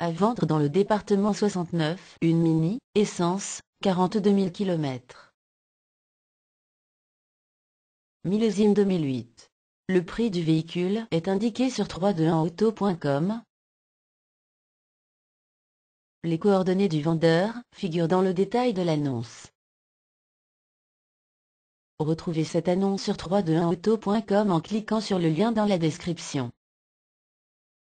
À vendre dans le département 69, une Mini, essence, 42 000 km. Millésime 2008. Le prix du véhicule est indiqué sur 321auto.com. Les coordonnées du vendeur figurent dans le détail de l'annonce. Retrouvez cette annonce sur 321auto.com en cliquant sur le lien dans la description.